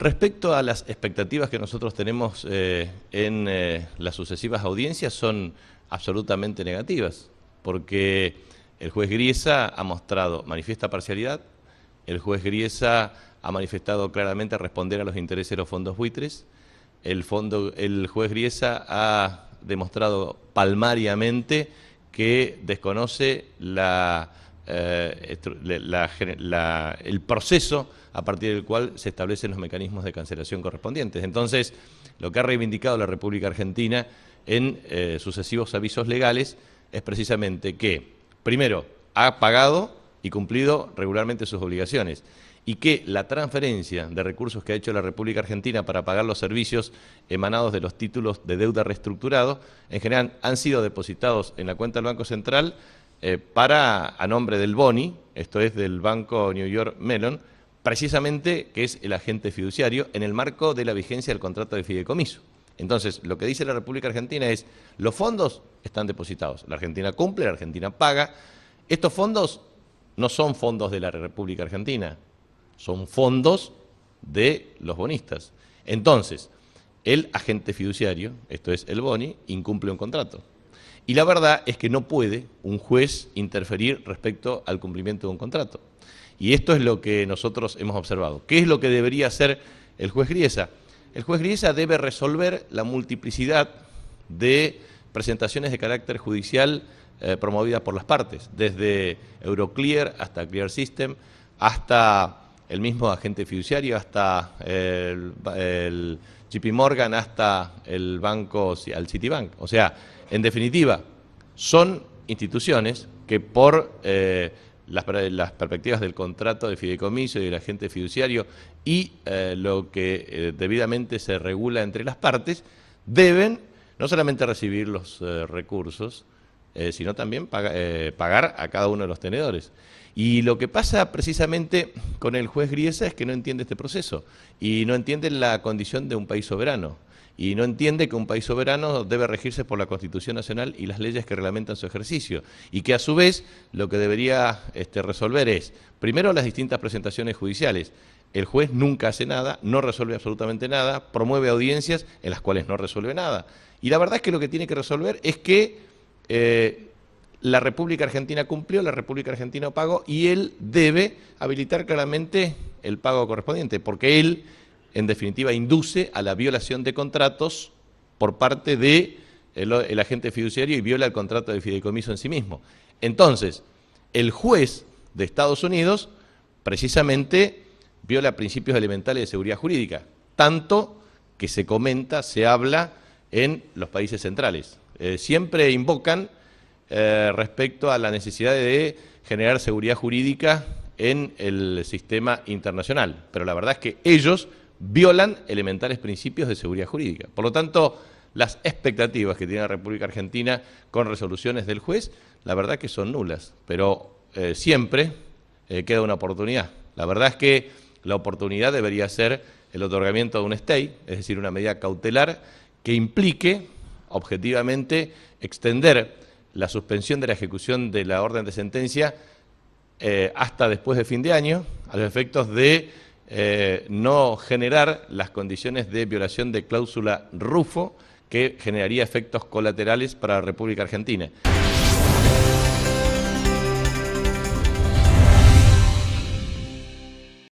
Respecto a las expectativas que nosotros tenemos eh, en eh, las sucesivas audiencias son absolutamente negativas, porque el juez Griesa ha mostrado manifiesta parcialidad, el juez Griesa ha manifestado claramente responder a los intereses de los fondos buitres, el, fondo, el juez Griesa ha demostrado palmariamente que desconoce la eh, el proceso a partir del cual se establecen los mecanismos de cancelación correspondientes. Entonces, lo que ha reivindicado la República Argentina en eh, sucesivos avisos legales es precisamente que, primero, ha pagado y cumplido regularmente sus obligaciones y que la transferencia de recursos que ha hecho la República Argentina para pagar los servicios emanados de los títulos de deuda reestructurados, en general han sido depositados en la cuenta del Banco Central eh, para, a nombre del BONI, esto es del Banco New York Mellon, precisamente que es el agente fiduciario en el marco de la vigencia del contrato de fideicomiso. Entonces, lo que dice la República Argentina es, los fondos están depositados, la Argentina cumple, la Argentina paga, estos fondos no son fondos de la República Argentina, son fondos de los bonistas. Entonces, el agente fiduciario, esto es el BONI, incumple un contrato. Y la verdad es que no puede un juez interferir respecto al cumplimiento de un contrato. Y esto es lo que nosotros hemos observado. ¿Qué es lo que debería hacer el juez Griesa? El juez Griesa debe resolver la multiplicidad de presentaciones de carácter judicial eh, promovidas por las partes, desde Euroclear hasta Clear System, hasta el mismo agente fiduciario, hasta el, JP Morgan, hasta el banco, al Citibank. O sea, en definitiva, son instituciones que por eh, las, perspectivas del contrato de fideicomiso y del agente fiduciario y eh, lo que eh, debidamente se regula entre las partes, deben no solamente recibir los recursos, eh, sino también eh, pagar a cada uno de los tenedores. Y lo que pasa precisamente con el juez Griesa es que no entiende este proceso y no entiende la condición de un país soberano y no entiende que un país soberano debe regirse por la Constitución Nacional y las leyes que reglamentan su ejercicio, y que a su vez lo que debería este, resolver es, primero, las distintas presentaciones judiciales. El juez nunca hace nada, no resuelve absolutamente nada, promueve audiencias en las cuales no resuelve nada. Y la verdad es que lo que tiene que resolver es que eh, la República Argentina cumplió, la República Argentina pagó y él debe habilitar claramente el pago correspondiente, porque él, en definitiva, induce a la violación de contratos por parte del agente fiduciario y viola el contrato de fideicomiso en sí mismo. Entonces, el juez de Estados Unidos precisamente viola principios elementales de seguridad jurídica, tanto que se comenta, se habla en los países centrales. Eh, siempre invocan eh, respecto a la necesidad de generar seguridad jurídica en el sistema internacional. Pero la verdad es que ellos violan elementales principios de seguridad jurídica. Por lo tanto, las expectativas que tiene la República Argentina con resoluciones del juez, la verdad que son nulas, pero eh, siempre queda una oportunidad. La verdad es que la oportunidad debería ser el otorgamiento de un stay, es decir, una medida cautelar que implique objetivamente extender la suspensión de la ejecución de la orden de sentencia eh, hasta después de fin de año, a los efectos de eh, no generar las condiciones de violación de cláusula RUFO que generaría efectos colaterales para la República Argentina.